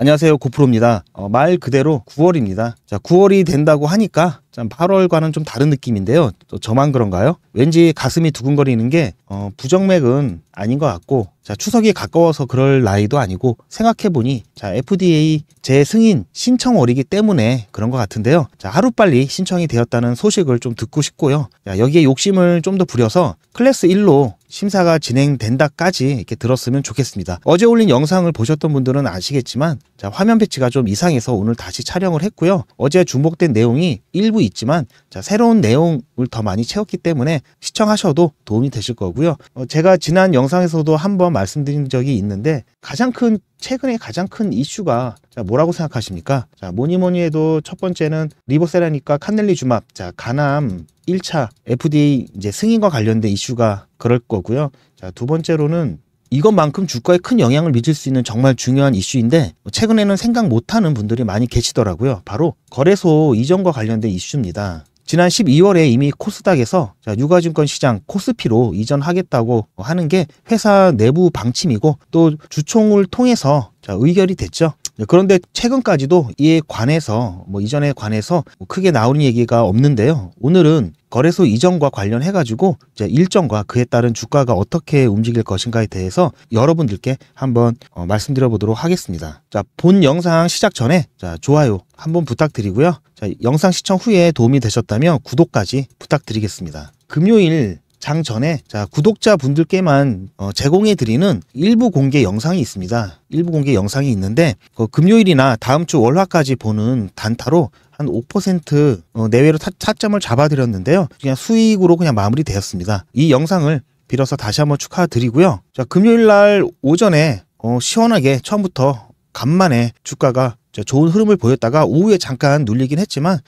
안녕하세요 고프로입니다 어, 말 그대로 9월입니다 자 9월이 된다고 하니까 참 8월과는 좀 다른 느낌인데요. 또 저만 그런가요? 왠지 가슴이 두근거리는 게 어, 부정맥은 아닌 것 같고 자 추석이 가까워서 그럴 나이도 아니고 생각해보니 자 FDA 제승인 신청월이기 때문에 그런 것 같은데요. 자 하루빨리 신청이 되었다는 소식을 좀 듣고 싶고요. 자, 여기에 욕심을 좀 더 부려서 클래스 1로 심사가 진행된다까지 이렇게 들었으면 좋겠습니다. 어제 올린 영상을 보셨던 분들은 아시겠지만 자 화면 배치가 좀 이상해서 오늘 다시 촬영을 했고요. 어제 중복된 내용이 일부 일부 있지만 자, 새로운 내용을 더 많이 채웠기 때문에 시청하셔도 도움이 되실 거고요. 어, 제가 지난 영상에서도 한번 말씀드린 적이 있는데 가장 큰 최근에 가장 큰 이슈가 자, 뭐라고 생각하십니까? 자, 뭐니 뭐니 해도 첫 번째는 리보세라니까 카넬리주맙 자, 간암 1차 FDA 이제 승인과 관련된 이슈가 그럴 거고요. 자, 두 번째로는 이것만큼 주가에 큰 영향을 미칠 수 있는 정말 중요한 이슈인데 뭐 최근에는 생각 못하는 분들이 많이 계시더라고요. 바로 거래소 이전과 관련된 이슈입니다. 지난 12월에 이미 코스닥에서 자, 유가증권 시장 코스피로 이전하겠다고 하는 게 회사 내부 방침이고 또 주총을 통해서 자, 의결이 됐죠. 그런데 최근까지도 이에 관해서 뭐 이전에 관해서 뭐 크게 나오는 얘기가 없는데요. 오늘은 거래소 이전과 관련해 가지고 일정과 그에 따른 주가가 어떻게 움직일 것인가에 대해서 여러분들께 한번 어, 말씀드려 보도록 하겠습니다. 자, 본 영상 시작 전에 자, 좋아요 한번 부탁드리고요. 자, 영상 시청 후에 도움이 되셨다면 구독까지 부탁드리겠습니다. 금요일 장 전에 자 구독자 분들께만 어, 제공해 드리는 일부 공개 영상이 있습니다. 일부 공개 영상이 있는데 그 금요일이나 다음 주 월화까지 보는 단타로 한 5% 어, 내외로 타, 타점을 잡아 드렸는데요. 그냥 수익으로 그냥 마무리되었습니다. 이 영상을 빌어서 다시 한번 축하드리고요. 자 금요일 날 오전에 어, 시원하게 처음부터 간만에 주가가 좋은 흐름을 보였다가 오후에 잠깐 눌리긴 했지만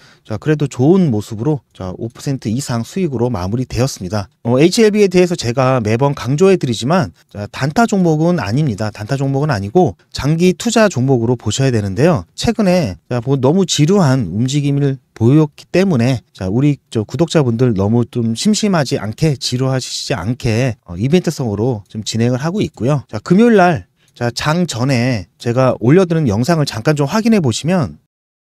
그래도 좋은 모습으로 5 이상 수익으로 마무리되었습니다. 어, HLB에 대해서 제가 매번 강조해드리지만 단타 종목은 아닙니다. 단타 종목은 아니고 장기 투자 종목으로 보셔야 되는데요. 최근에 뭐 너무 지루한 움직임을 보였기 때문에 우리 구독자분들 너무 좀 심심하지 않게 지루하시지 않게 어, 이벤트성으로 좀 진행을 하고 있고요. 금요일 날 자, 장 전에 제가 올려드린 영상을 잠깐 좀 확인해 보시면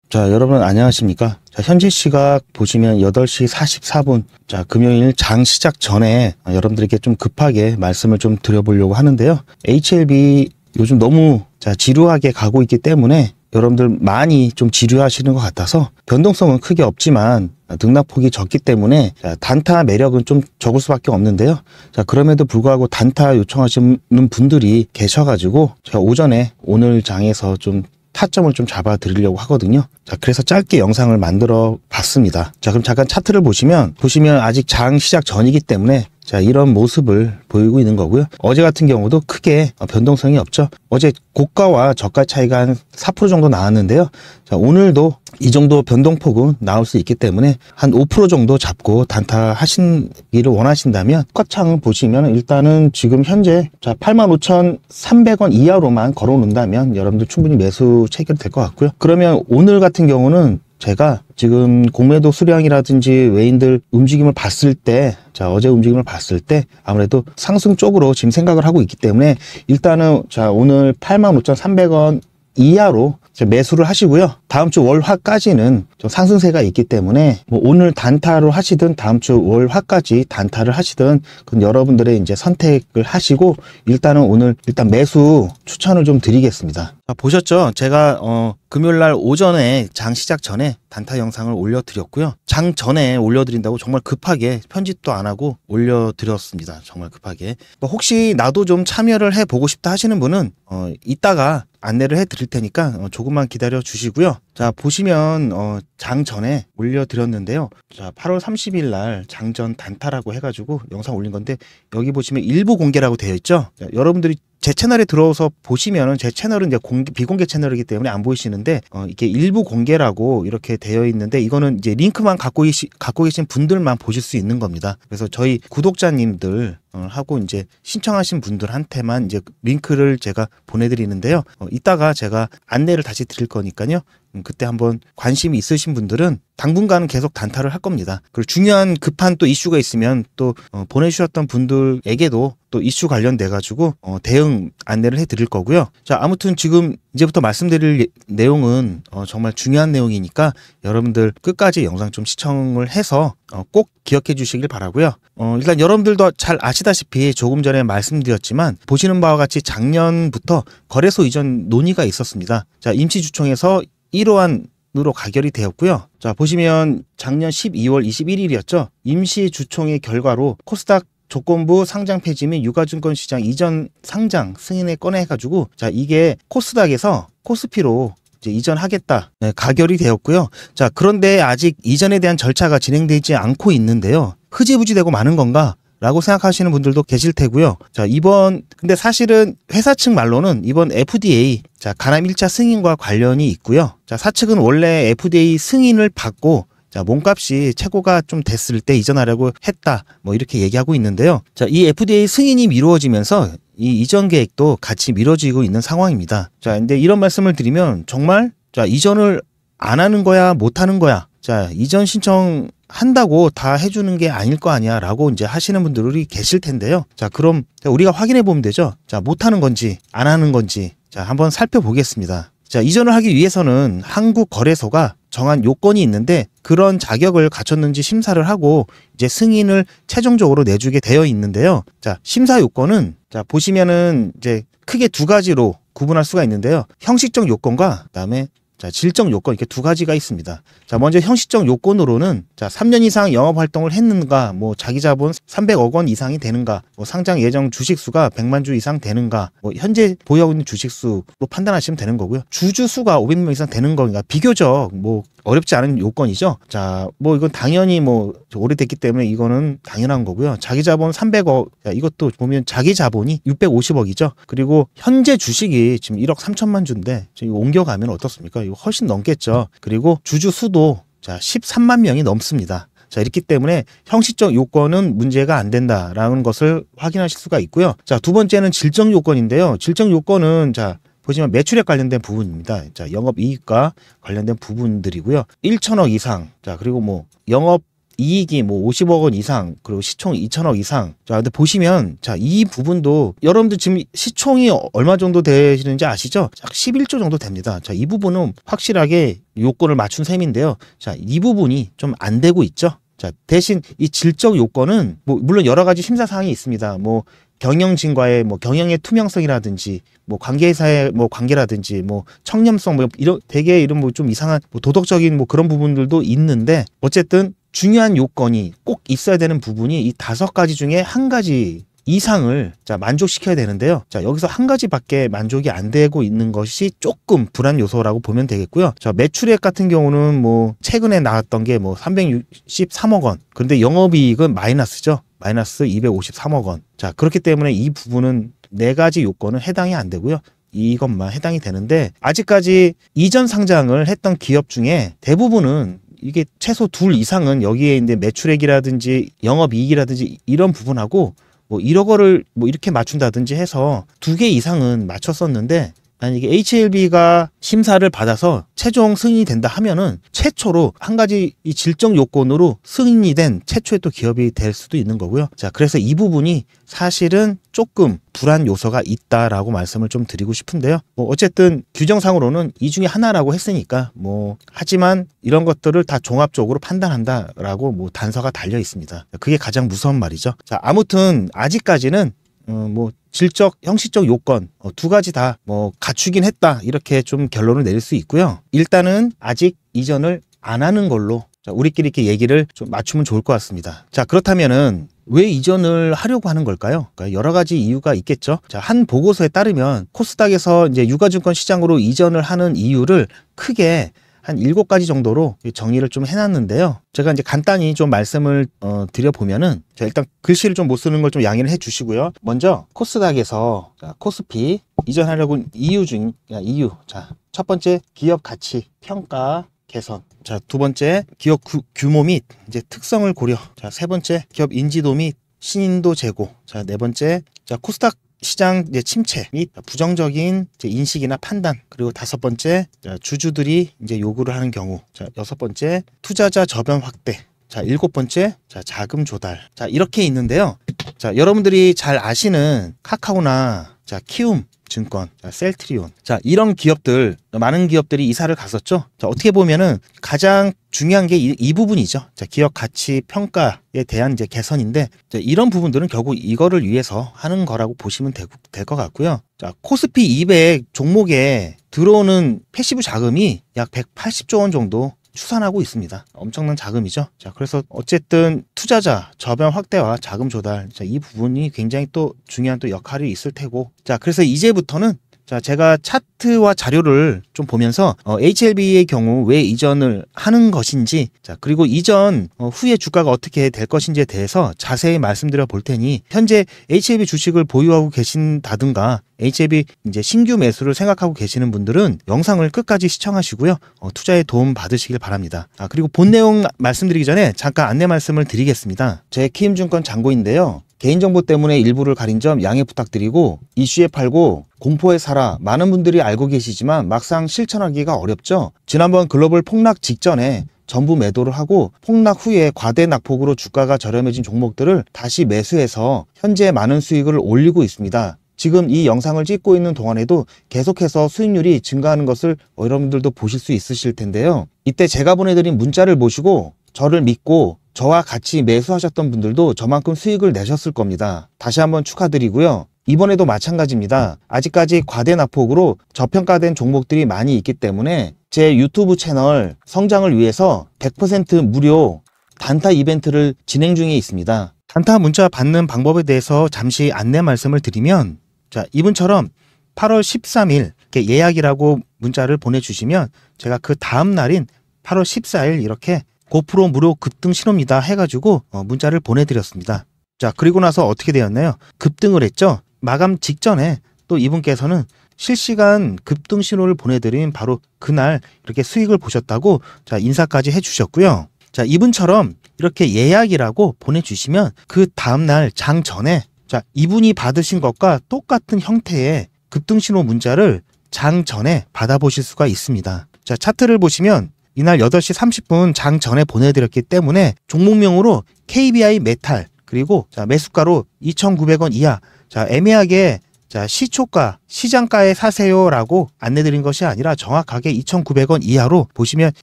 자, 여러분 안녕하십니까? 자, 현지 시각 보시면 8시 44분 자, 금요일 장 시작 전에 여러분들에게 좀 급하게 말씀을 좀 드려보려고 하는데요. HLB 요즘 너무 자, 지루하게 가고 있기 때문에 여러분들 많이 좀 지루하시는 것 같아서 변동성은 크게 없지만 등락폭이 적기 때문에 단타 매력은 좀 적을 수밖에 없는데요. 자 그럼에도 불구하고 단타 요청하시는 분들이 계셔가지고 제가 오전에 오늘 장에서 좀 타점을 좀 잡아 드리려고 하거든요. 자, 그래서 짧게 영상을 만들어 봤습니다. 자, 그럼 잠깐 차트를 보시면, 보시면 아직 장 시작 전이기 때문에 자, 이런 모습을 보이고 있는 거고요. 어제 같은 경우도 크게 어, 변동성이 없죠. 어제 고가와 저가 차이가 한 4% 정도 나왔는데요. 자, 오늘도 이 정도 변동폭은 나올 수 있기 때문에 한 5% 정도 잡고 단타 하신기를 원하신다면 꽃창을 보시면 일단은 지금 현재 자, 85,300원 이하로만 걸어 놓는다면 여러분들 충분히 매수 체결될 것 같고요. 그러면 오늘 같은 같은 경우는 제가 지금 공매도 수량이라든지 외인들 움직임을 봤을 때, 자, 어제 움직임을 봤을 때 아무래도 상승 쪽으로 지금 생각을 하고 있기 때문에 일단은 자, 오늘 85,300원 이하로 매수를 하시고요. 다음 주 월화까지는 좀 상승세가 있기 때문에 뭐 오늘 단타로 하시든 다음 주 월화까지 단타를 하시든 그건 여러분들의 이제 선택을 하시고 일단은 오늘 일단 매수 추천을 좀 드리겠습니다. 아, 보셨죠? 제가 어, 금요일 날 오전에 장 시작 전에 단타 영상을 올려드렸고요. 장 전에 올려드린다고 정말 급하게 편집도 안 하고 올려드렸습니다. 정말 급하게. 뭐 혹시 나도 좀 참여를 해보고 싶다 하시는 분은 어, 이따가 안내를 해드릴 테니까 어, 조금 조금만 기다려 주시고요. 자, 보시면 어, 장전에 올려드렸는데요. 자, 8월 30일 날 장전 단타라고 해가지고 영상 올린 건데 여기 보시면 일부 공개라고 되어 있죠. 자, 여러분들이 제 채널에 들어와서 보시면제 채널은 이제 공개, 비공개 채널이기 때문에 안 보이시는데 어, 이게 일부 공개라고 이렇게 되어 있는데 이거는 이제 링크만 갖고, 계시, 갖고 계신 분들만 보실 수 있는 겁니다. 그래서 저희 구독자님들 하고 이제 신청하신 분들한테만 이제 링크를 제가 보내드리는데요. 어, 이따가 제가 안내를 다시 드릴 거니까요. 음, 그때 한번 관심이 있으신 분들은 당분간은 계속 단타를 할 겁니다. 그리고 중요한 급한 또 이슈가 있으면 또 어, 보내주셨던 분들에게도 또 이슈 관련돼 가지고 어, 대응 안내를 해드릴 거고요. 자 아무튼 지금 이제부터 말씀드릴 예, 내용은 어, 정말 중요한 내용이니까 여러분들 끝까지 영상 좀 시청을 해서 어, 꼭 기억해 주시길 바라고요. 어, 일단 여러분들도 잘 아시다시피 조금 전에 말씀드렸지만 보시는 바와 같이 작년부터 거래소 이전 논의가 있었습니다. 자, 임시주총에서 이러한 으로 가결이 되었고요. 자 보시면 작년 12월 21일이었죠. 임시주총의 결과로 코스닥 조건부 상장 폐지 및 유가증권 시장 이전 상장 승인에 꺼내가지고 자 이게 코스닥에서 코스피로 이전하겠다 네, 가결이 되었고요. 자 그런데 아직 이전에 대한 절차가 진행되지 않고 있는데요. 흐지부지되고 많은 건가? 라고 생각하시는 분들도 계실 테고요. 자, 이번 근데 사실은 회사 측 말로는 이번 FDA 자, 간암 1차 승인과 관련이 있고요. 자, 사측은 원래 FDA 승인을 받고 자, 몸값이 최고가 좀 됐을 때 이전하려고 했다. 뭐 이렇게 얘기하고 있는데요. 자, 이 FDA 승인이 미루어지면서 이 이전 계획도 같이 미뤄지고 있는 상황입니다. 자, 근데 이런 말씀을 드리면 정말 자, 이전을 안 하는 거야, 못 하는 거야. 자, 이전 신청 한다고 다 해주는 게 아닐 거 아니야 라고 이제 하시는 분들이 계실 텐데요. 자, 그럼 우리가 확인해 보면 되죠. 자, 못 하는 건지, 안 하는 건지. 자, 한번 살펴보겠습니다. 자, 이전을 하기 위해서는 한국거래소가 정한 요건이 있는데 그런 자격을 갖췄는지 심사를 하고 이제 승인을 최종적으로 내주게 되어 있는데요. 자, 심사 요건은 자, 보시면은 이제 크게 두 가지로 구분할 수가 있는데요. 형식적 요건과 그다음에 자, 질적 요건 이렇게 두 가지가 있습니다. 자, 먼저 형식적 요건으로는 자, 3년 이상 영업 활동을 했는가, 뭐 자기 자본 300억 원 이상이 되는가, 뭐 상장 예정 주식 수가 100만 주 이상 되는가, 뭐 현재 보유하고 있는 주식 수로 판단하시면 되는 거고요. 주주 수가 500명 이상 되는 거니까 비교적 뭐 어렵지 않은 요건이죠. 자, 뭐 이건 당연히 뭐 오래됐기 때문에 이거는 당연한 거고요. 자기 자본 300억, 이것도 보면 자기 자본이 650억이죠. 그리고 현재 주식이 지금 1억 3천만 주인데 지금 옮겨가면 어떻습니까? 이거 훨씬 넘겠죠. 그리고 주주 수도 자 13만 명이 넘습니다. 자, 이렇기 때문에 형식적 요건은 문제가 안 된다라는 것을 확인하실 수가 있고요. 자, 두 번째는 질적 요건인데요. 질적 요건은 자, 보시면 매출에 관련된 부분입니다. 자, 영업 이익과 관련된 부분들이고요. 1천억 이상. 자, 그리고 뭐 영업 이익이 뭐 50억 원 이상 그리고 시총 2천억 이상 자 근데 보시면 자이 부분도 여러분들 지금 시총이 얼마 정도 되시는지 아시죠? 자 11조 정도 됩니다. 자이 부분은 확실하게 요건을 맞춘 셈인데요. 자이 부분이 좀 안 되고 있죠. 자 대신 이 질적 요건은 뭐 물론 여러 가지 심사 사항이 있습니다. 뭐 경영진과의 뭐 경영의 투명성이라든지 뭐 관계사의 뭐 관계라든지 뭐 청렴성 뭐 이런 되게 이런 뭐 좀 이상한 뭐 도덕적인 뭐 그런 부분들도 있는데 어쨌든 중요한 요건이 꼭 있어야 되는 부분이 이 다섯 가지 중에 한 가지 이상을 자 만족시켜야 되는데요. 자 여기서 한 가지밖에 만족이 안 되고 있는 것이 조금 불안 요소라고 보면 되겠고요. 자 매출액 같은 경우는 뭐 최근에 나왔던 게 뭐 363억 원. 그런데 영업이익은 마이너스죠. 마이너스 253억 원. 자, 그렇기 때문에 이 부분은 네 가지 요건은 해당이 안 되고요. 이것만 해당이 되는데 아직까지 이전 상장을 했던 기업 중에 대부분은 이게 최소 둘 이상은 여기에 이제 매출액이라든지 영업이익이라든지 이런 부분하고 뭐 1억 원을 뭐 이렇게 맞춘다든지 해서 두 개 이상은 맞췄었는데 만약 이게 HLB가 심사를 받아서 최종 승인이 된다 하면은 최초로 한 가지 이 질적 요건으로 승인이 된 최초의 또 기업이 될 수도 있는 거고요. 자, 그래서 이 부분이 사실은 조금 불안 요소가 있다라고 말씀을 좀 드리고 싶은데요. 뭐 어쨌든 규정상으로는 이 중에 하나라고 했으니까 뭐 하지만 이런 것들을 다 종합적으로 판단한다라고 뭐 단서가 달려 있습니다. 그게 가장 무서운 말이죠. 자, 아무튼 아직까지는 어, 뭐 질적, 형식적 요건 어, 두 가지 다 뭐 갖추긴 했다 이렇게 좀 결론을 내릴 수 있고요. 일단은 아직 이전을 안 하는 걸로 우리끼리 이렇게 얘기를 좀 맞추면 좋을 것 같습니다. 자 그렇다면은 왜 이전을 하려고 하는 걸까요? 그러니까 여러 가지 이유가 있겠죠. 자, 한 보고서에 따르면 코스닥에서 이제 유가증권 시장으로 이전을 하는 이유를 크게 한7 가지 정도로 정리를좀 해놨는데요. 제가 이제 간단히 좀 말씀을 어, 드려보면은 일단 글씨를 좀 못 쓰는 걸 좀 양해를 해주시고요. 먼저 코스닥에서 코스피 이전하려고 이유 중 이유 자첫 번째 기업 가치 평가 개선 자두 번째 기업 구, 규모 및 이제 특성을 고려 자세 번째 기업 인지도 및 신인도 제고 자네 번째 자 코스닥 시장 이제 침체 및 부정적인 인식이나 판단 그리고 다섯 번째 어, 주주들이 이제 요구를 하는 경우 자 여섯 번째 투자자 저변 확대 자 일곱 번째 자 자금 조달 자 이렇게 있는데요 자 여러분들이 잘 아시는 카카오나 자 키움 증권, 셀트리온. 자, 이런 기업들, 많은 기업들이 이사를 갔었죠. 자, 어떻게 보면은 가장 중요한 게이 이 부분이죠. 자, 기업 가치 평가에 대한 이제 개선인데 자, 이런 부분들은 결국 이거를 위해서 하는 거라고 보시면 될 것 같고요. 자, 코스피 200 종목에 들어오는 패시브 자금이 약 180조 원 정도 추산하고 있습니다. 엄청난 자금이죠. 자, 그래서 어쨌든 투자자 저변 확대와 자금 조달 자, 이 부분이 굉장히 또 중요한 또 역할이 있을 테고 자, 그래서 이제부터는 자, 제가 차트와 자료를 좀 보면서 어, HLB의 경우 왜 이전을 하는 것인지, 자, 그리고 이전 어, 후에 주가가 어떻게 될 것인지에 대해서 자세히 말씀드려 볼 테니 현재 HLB 주식을 보유하고 계신다든가 HLB 이제 신규 매수를 생각하고 계시는 분들은 영상을 끝까지 시청하시고요. 어, 투자에 도움 받으시길 바랍니다. 아, 그리고 본 내용 말씀드리기 전에 잠깐 안내 말씀을 드리겠습니다. 제 키움증권 장고인데요. 개인정보 때문에 일부를 가린 점 양해 부탁드리고 이슈에 팔고 공포에 살아 많은 분들이 알고 계시지만 막상 실천하기가 어렵죠. 지난번 글로벌 폭락 직전에 전부 매도를 하고 폭락 후에 과대 낙폭으로 주가가 저렴해진 종목들을 다시 매수해서 현재 많은 수익을 올리고 있습니다. 지금 이 영상을 찍고 있는 동안에도 계속해서 수익률이 증가하는 것을 여러분들도 보실 수 있으실 텐데요. 이때 제가 보내드린 문자를 보시고 저를 믿고 저와 같이 매수하셨던 분들도 저만큼 수익을 내셨을 겁니다. 다시 한번 축하드리고요. 이번에도 마찬가지입니다. 아직까지 과대납폭으로 저평가된 종목들이 많이 있기 때문에 제 유튜브 채널 성장을 위해서 100% 무료 단타 이벤트를 진행 중에 있습니다. 단타 문자 받는 방법에 대해서 잠시 안내 말씀을 드리면 자 이분처럼 8월 13일 예약이라고 문자를 보내주시면 제가 그 다음 날인 8월 14일 이렇게 고프로 무료 급등 신호입니다 해가지고 어, 문자를 보내드렸습니다. 자 그리고 나서 어떻게 되었나요? 급등을 했죠. 마감 직전에 또 이분께서는 실시간 급등 신호를 보내드린 바로 그날 이렇게 수익을 보셨다고 자 인사까지 해주셨고요. 자 이분처럼 이렇게 예약이라고 보내주시면 그 다음날 장 전에 자 이분이 받으신 것과 똑같은 형태의 급등 신호 문자를 장 전에 받아보실 수가 있습니다. 자 차트를 보시면 이날 8시 30분 장 전에 보내드렸기 때문에 종목명으로 KBI 메탈 그리고 자 매수가로 2,900원 이하 자 애매하게 자 시초가 시장가에 사세요라고 안내드린 것이 아니라 정확하게 2,900원 이하로 보시면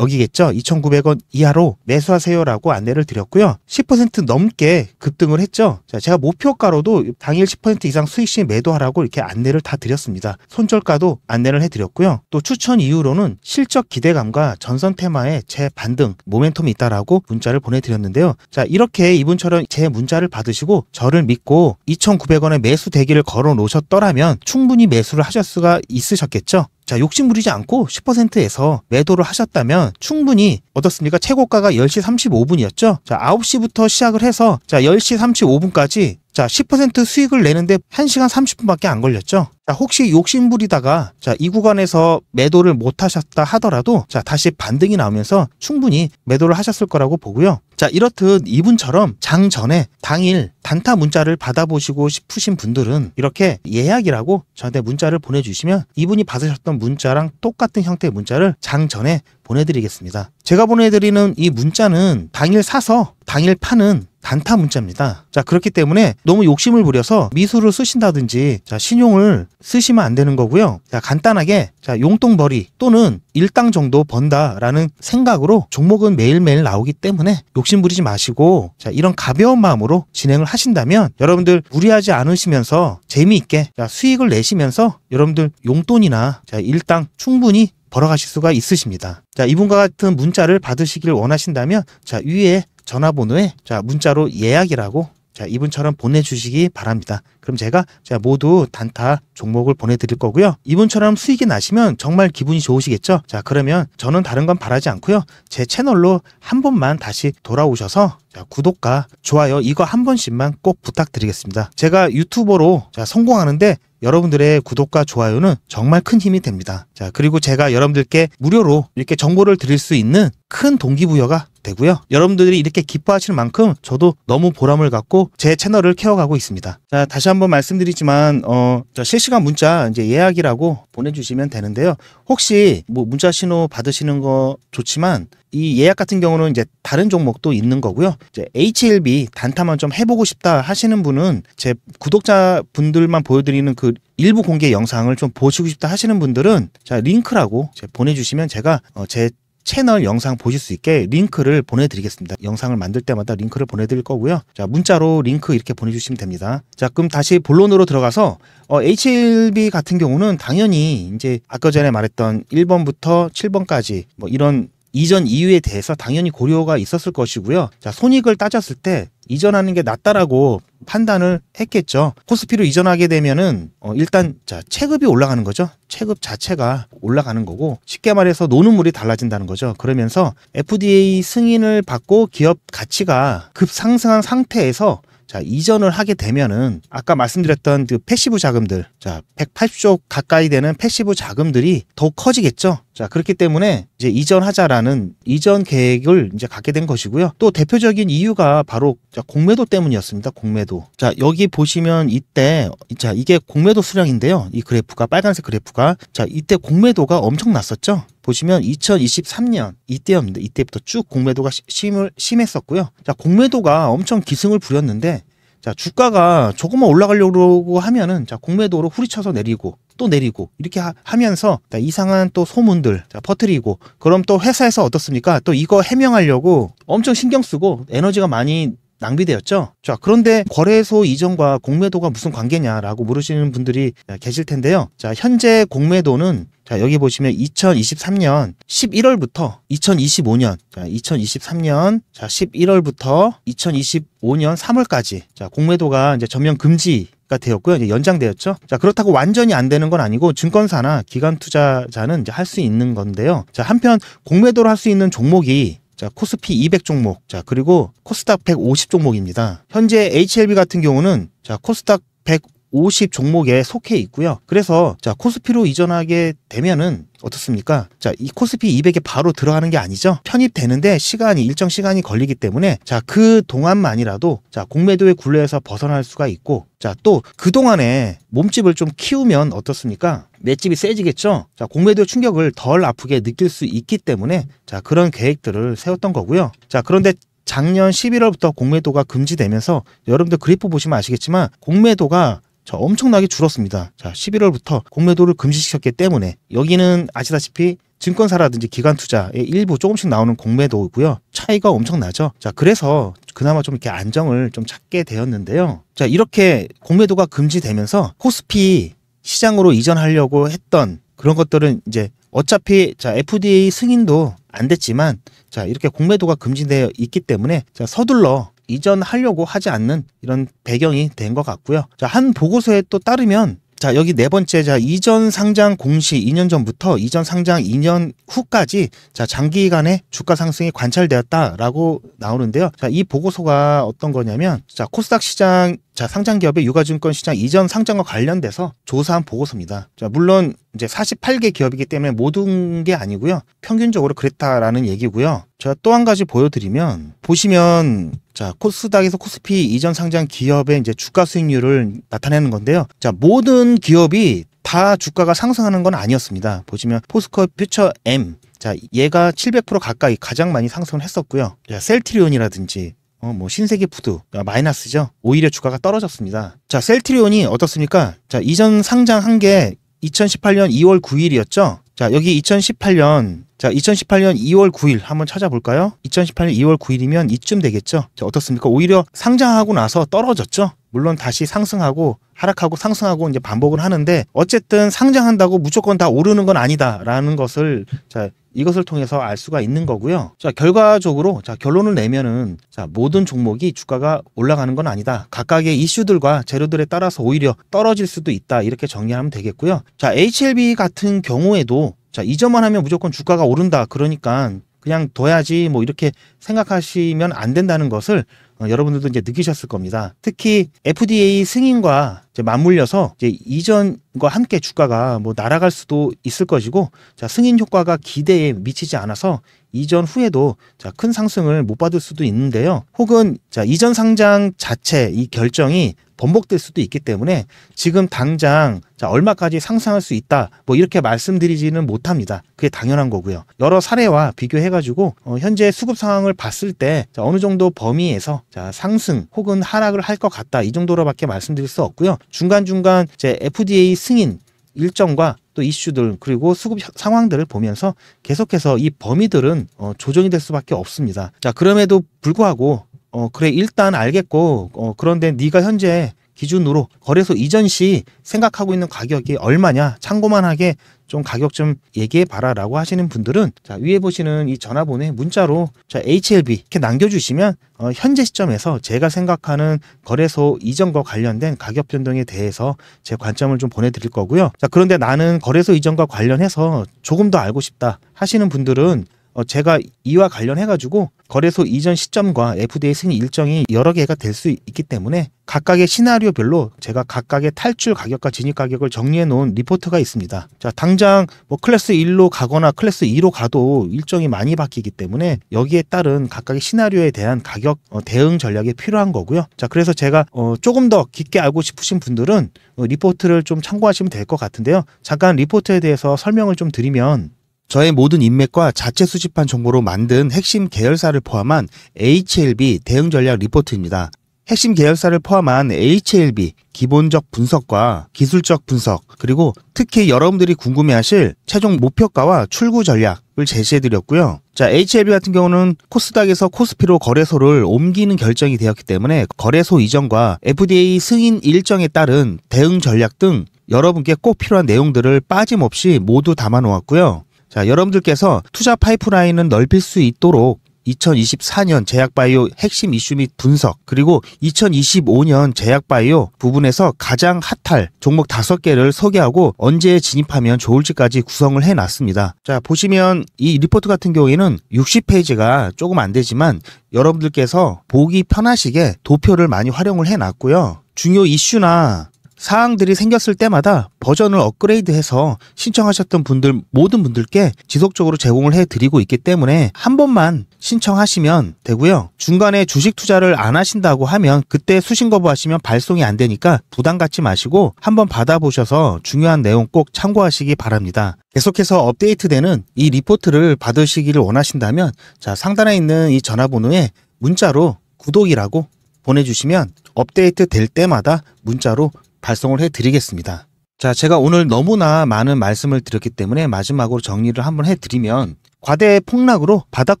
여기겠죠. 2,900원 이하로 매수하세요라고 안내를 드렸고요. 10% 넘게 급등을 했죠. 자, 제가 목표가로도 당일 10% 이상 수익 시 매도하라고 이렇게 안내를 다 드렸습니다. 손절가도 안내를 해드렸고요. 또 추천 이후로는 실적 기대감과 전선 테마의 재반등 모멘텀이 있다라고 문자를 보내드렸는데요. 자 이렇게 이분처럼 제 문자를 받으시고 저를 믿고 2,900원에 매수 대기를 걸어 놓으셨더라면 충분히 매 매수를 하실 수가 있으셨겠죠? 자, 욕심 부리지 않고 10%에서 매도를 하셨다면 충분히 어떻습니까? 최고가가 10시 35분이었죠? 자, 9시부터 시작을 해서 자, 10시 35분까지 자, 10% 수익을 내는데 1시간 30분밖에 안 걸렸죠? 자, 혹시 욕심 부리다가 자, 이 구간에서 매도를 못 하셨다 하더라도 자, 다시 반등이 나오면서 충분히 매도를 하셨을 거라고 보고요. 자, 이렇듯 이분처럼 장 전에 당일 단타 문자를 받아보시고 싶으신 분들은 이렇게 예약이라고 저한테 문자를 보내주시면 이분이 받으셨던 보내주셨던 문자랑 똑같은 형태의 문자를 장 전에 보내드리겠습니다. 제가 보내드리는 이 문자는 당일 사서 당일 파는 단타 문자입니다. 자, 그렇기 때문에 너무 욕심을 부려서 미수를 쓰신다든지 자, 신용을 쓰시면 안 되는 거고요. 자, 간단하게 자, 용돈벌이 또는 일당 정도 번다라는 생각으로 종목은 매일매일 나오기 때문에 욕심 부리지 마시고 자, 이런 가벼운 마음으로 진행을 하신다면 여러분들 무리하지 않으시면서 재미있게 자, 수익을 내시면서 여러분들 용돈이나 자, 일당 충분히 벌어가실 수가 있으십니다. 자, 이분과 같은 문자를 받으시길 원하신다면 자, 위에 전화번호에 자, 문자로 예약이라고 자, 이분처럼 보내주시기 바랍니다. 그럼 제가 제 모두 단타 종목을 보내드릴 거고요. 이분처럼 수익이 나시면 정말 기분이 좋으시겠죠? 자, 그러면 저는 다른 건 바라지 않고요. 제 채널로 한 번만 다시 돌아오셔서 자, 구독과 좋아요 이거 한 번씩만 꼭 부탁드리겠습니다. 제가 유튜버로 자, 성공하는데 여러분들의 구독과 좋아요는 정말 큰 힘이 됩니다. 자, 그리고 제가 여러분들께 무료로 이렇게 정보를 드릴 수 있는 큰 동기부여가 되고요. 여러분들이 이렇게 기뻐하시는 만큼 저도 너무 보람을 갖고 제 채널을 케어가고 있습니다. 자, 다시 한번 말씀드리지만 어, 실시간 문자 이제 예약이라고 보내주시면 되는데요. 혹시 뭐 문자 신호 받으시는 거 좋지만 이 예약 같은 경우는 이제 다른 종목도 있는 거고요. 이제 HLB 단타만 좀 해보고 싶다 하시는 분은 제 구독자 분들만 보여드리는 그 일부 공개 영상을 좀 보시고 싶다 하시는 분들은 자 링크라고 보내주시면 제가 어, 제 채널 영상 보실 수 있게 링크를 보내드리겠습니다. 영상을 만들 때마다 링크를 보내드릴 거고요. 자 문자로 링크 이렇게 보내주시면 됩니다. 자 그럼 다시 본론으로 들어가서 어, HLB 같은 경우는 당연히 이제 아까 전에 말했던 1번부터 7번까지 뭐 이런 이전 이유에 대해서 당연히 고려가 있었을 것이고요. 자, 손익을 따졌을 때 이전하는 게 낫다라고 판단을 했겠죠. 코스피로 이전하게 되면은 어 일단 자 체급이 올라가는 거죠. 체급 자체가 올라가는 거고 쉽게 말해서 노는 물이 달라진다는 거죠. 그러면서 FDA 승인을 받고 기업 가치가 급상승한 상태에서 자, 이전을 하게 되면은 아까 말씀드렸던 그 패시브 자금들, 자, 180조 가까이 되는 패시브 자금들이 더 커지겠죠. 자, 그렇기 때문에 이제 이전하자라는 이전 계획을 이제 갖게 된 것이고요. 또 대표적인 이유가 바로 자, 공매도 때문이었습니다. 공매도. 자, 여기 보시면 이때 자, 이게 공매도 수량인데요. 이 그래프가 빨간색 그래프가 자, 이때 공매도가 엄청 났었죠. 보시면 2023년 이때였는데 이때부터 쭉 공매도가 심을 심했었고요. 자, 공매도가 엄청 기승을 부렸는데 자 주가가 조금만 올라가려고 하면은 자 공매도로 후리쳐서 내리고 또 내리고 이렇게 하, 면서 이상한 또 소문들 자, 퍼뜨리고 그럼 또 회사에서 어떻습니까? 또 이거 해명하려고 엄청 신경 쓰고 에너지가 많이 낭비되었죠. 자, 그런데 거래소 이전과 공매도가 무슨 관계냐라고 물으시는 분들이 계실 텐데요. 자, 현재 공매도는 자, 여기 보시면 2023년 11월부터 2025년, 자, 2023년 자, 11월부터 2025년 3월까지 자, 공매도가 이제 전면 금지 가 되었고요. 이제 연장되었죠. 자, 그렇다고 완전히 안 되는 건 아니고 증권사나 기관 투자자는 이제 할 수 있는 건데요. 자, 한편 공매도를할 수 있는 종목이 자, 코스피 200 종목, 자, 그리고 코스닥 150 종목입니다. 현재 HLB 같은 경우는 자, 코스닥 100 50 종목에 속해 있고요. 그래서 자 코스피로 이전하게 되면은 어떻습니까? 자, 이 코스피 200에 바로 들어가는 게 아니죠. 편입되는데 시간이 일정 시간이 걸리기 때문에 자, 그 동안만이라도 자, 공매도의 굴레에서 벗어날 수가 있고 자, 또 그동안에 몸집을 좀 키우면 어떻습니까? 맷집이 세지겠죠. 자, 공매도의 충격을 덜 아프게 느낄 수 있기 때문에 자, 그런 계획들을 세웠던 거고요. 자, 그런데 작년 11월부터 공매도가 금지되면서 여러분들 그래프 보시면 아시겠지만 공매도가 자, 엄청나게 줄었습니다. 자, 11월부터 공매도를 금지시켰기 때문에 여기는 아시다시피 증권사라든지 기관 투자의 일부 조금씩 나오는 공매도고요. 차이가 엄청나죠. 자, 그래서 그나마 좀 이렇게 안정을 좀 찾게 되었는데요. 자, 이렇게 공매도가 금지되면서 코스피 시장으로 이전하려고 했던 그런 것들은 이제 어차피 자 FDA 승인도 안 됐지만 자 이렇게 공매도가 금지되어 있기 때문에 자 서둘러 이전하려고 하지 않는 이런 배경이 된 것 같고요. 자, 한 보고서에 또 따르면 자 여기 네 번째 자 이전 상장 공시 2년 전부터 이전 상장 2년 후까지 자 장기간의 주가 상승이 관찰되었다라고 나오는데요. 자 이 보고서가 어떤 거냐면 자 코스닥 시장 자 상장 기업의 유가증권 시장 이전 상장과 관련돼서 조사한 보고서입니다. 자 물론 이제 48개 기업이기 때문에 모든 게 아니고요. 평균적으로 그랬다라는 얘기고요. 제가 또 한 가지 보여드리면 보시면 자, 코스닥에서 코스피 이전 상장 기업의 이제 주가 수익률을 나타내는 건데요. 자, 모든 기업이 다 주가가 상승하는 건 아니었습니다. 보시면 포스코 퓨처 M 자, 얘가 700% 가까이 가장 많이 상승을 했었고요. 자, 셀트리온이라든지 어, 뭐 신세계 푸드 아, 마이너스죠. 오히려 주가가 떨어졌습니다. 자, 셀트리온이 어떻습니까? 자, 이전 상장 한게 2018년 2월 9일이었죠. 자, 여기 2018년, 자, 2018년 2월 9일 한번 찾아볼까요? 2018년 2월 9일이면 이쯤 되겠죠? 자, 어떻습니까? 오히려 상장하고 나서 떨어졌죠? 물론 다시 상승하고 하락하고 상승하고 이제 반복을 하는데 어쨌든 상장한다고 무조건 다 오르는 건 아니다라는 것을 자, 이것을 통해서 알 수가 있는 거고요. 자, 결과적으로 자, 결론을 내면은 자, 모든 종목이 주가가 올라가는 건 아니다. 각각의 이슈들과 재료들에 따라서 오히려 떨어질 수도 있다. 이렇게 정리하면 되겠고요. 자, HLB 같은 경우에도 자, 이점만 하면 무조건 주가가 오른다. 그러니까 그냥 둬야지 뭐 이렇게 생각하시면 안 된다는 것을 어, 여러분들도 이제 느끼셨을 겁니다. 특히 FDA 승인과 이제 맞물려서 이제 이전과 함께 주가가 뭐 날아갈 수도 있을 것이고 자 승인 효과가 기대에 미치지 않아서 이전 후에도 자큰 상승을 못 받을 수도 있는데요. 혹은 자 이전 상장 자체 이 결정이 번복될 수도 있기 때문에 지금 당장 자 얼마까지 상승할 수 있다 뭐 이렇게 말씀드리지는 못합니다. 그게 당연한 거고요. 여러 사례와 비교해가지고 어 현재 수급 상황을 봤을 때 어느 정도 범위에서 자 상승 혹은 하락을 할 것 같다 이 정도로밖에 말씀드릴 수 없고요. 중간중간 이제 FDA 승인 일정과 또 이슈들 그리고 수급 상황들을 보면서 계속해서 이 범위들은 어, 조정이 될 수밖에 없습니다. 자 그럼에도 불구하고 어 그래 일단 알겠고 어 그런데 네가 현재 기준으로 거래소 이전 시 생각하고 있는 가격이 얼마냐 참고만 하게 좀 가격 좀 얘기해 봐라 라고 하시는 분들은 자 위에 보시는 이 전화번호에 문자로 저 HLB 이렇게 남겨주시면 어 현재 시점에서 제가 생각하는 거래소 이전과 관련된 가격 변동에 대해서 제 관점을 좀 보내드릴 거고요 자 그런데 나는 거래소 이전과 관련해서 조금 더 알고 싶다 하시는 분들은 어, 제가 이와 관련해가지고 거래소 이전 시점과 FDA 승인 일정이 여러 개가 될 수 있기 때문에 각각의 시나리오별로 제가 각각의 탈출 가격과 진입 가격을 정리해 놓은 리포트가 있습니다. 자, 당장 뭐 클래스 1로 가거나 클래스 2로 가도 일정이 많이 바뀌기 때문에 여기에 따른 각각의 시나리오에 대한 가격 어, 대응 전략이 필요한 거고요. 자, 그래서 제가 어, 조금 더 깊게 알고 싶으신 분들은 리포트를 좀 참고하시면 될 것 같은데요. 잠깐 리포트에 대해서 설명을 좀 드리면 저의 모든 인맥과 자체 수집한 정보로 만든 핵심 계열사를 포함한 HLB 대응 전략 리포트입니다. 핵심 계열사를 포함한 HLB 기본적 분석과 기술적 분석 그리고 특히 여러분들이 궁금해하실 최종 목표가와 출구 전략을 제시해드렸고요. 자 HLB 같은 경우는 코스닥에서 코스피로 거래소를 옮기는 결정이 되었기 때문에 거래소 이전과 FDA 승인 일정에 따른 대응 전략 등 여러분께 꼭 필요한 내용들을 빠짐없이 모두 담아 놓았고요. 자, 여러분들께서 투자 파이프라인은 넓힐 수 있도록 2024년 제약바이오 핵심 이슈 및 분석 그리고 2025년 제약바이오 부분에서 가장 핫할 종목 5개를 소개하고 언제 진입하면 좋을지까지 구성을 해놨습니다. 자 보시면 이 리포트 같은 경우에는 60페이지가 조금 안 되지만 여러분들께서 보기 편하시게 도표를 많이 활용을 해놨고요. 중요 이슈나 사항들이 생겼을 때마다 버전을 업그레이드해서 신청하셨던 분들 모든 분들께 지속적으로 제공을 해드리고 있기 때문에 한 번만 신청하시면 되고요. 중간에 주식 투자를 안 하신다고 하면 그때 수신 거부하시면 발송이 안 되니까 부담 갖지 마시고 한번 받아보셔서 중요한 내용 꼭 참고하시기 바랍니다. 계속해서 업데이트되는 이 리포트를 받으시기를 원하신다면 자 상단에 있는 이 전화번호에 문자로 구독이라고 보내주시면 업데이트 될 때마다 문자로 발송을 해드리겠습니다. 자, 제가 오늘 너무나 많은 말씀을 드렸기 때문에 마지막으로 정리를 한번 해드리면 과대 폭락으로 바닥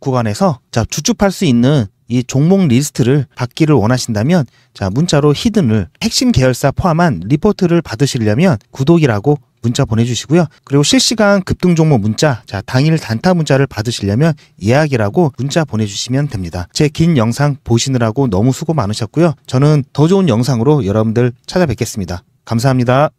구간에서 자, 주춤할 수 있는 이 종목 리스트를 받기를 원하신다면 자 문자로 히든을 핵심 계열사 포함한 리포트를 받으시려면 구독이라고 문자 보내주시고요. 그리고 실시간 급등 종목 문자, 자 당일 단타 문자를 받으시려면 예약이라고 문자 보내주시면 됩니다. 제 긴 영상 보시느라고 너무 수고 많으셨고요. 저는 더 좋은 영상으로 여러분들 찾아뵙겠습니다. 감사합니다.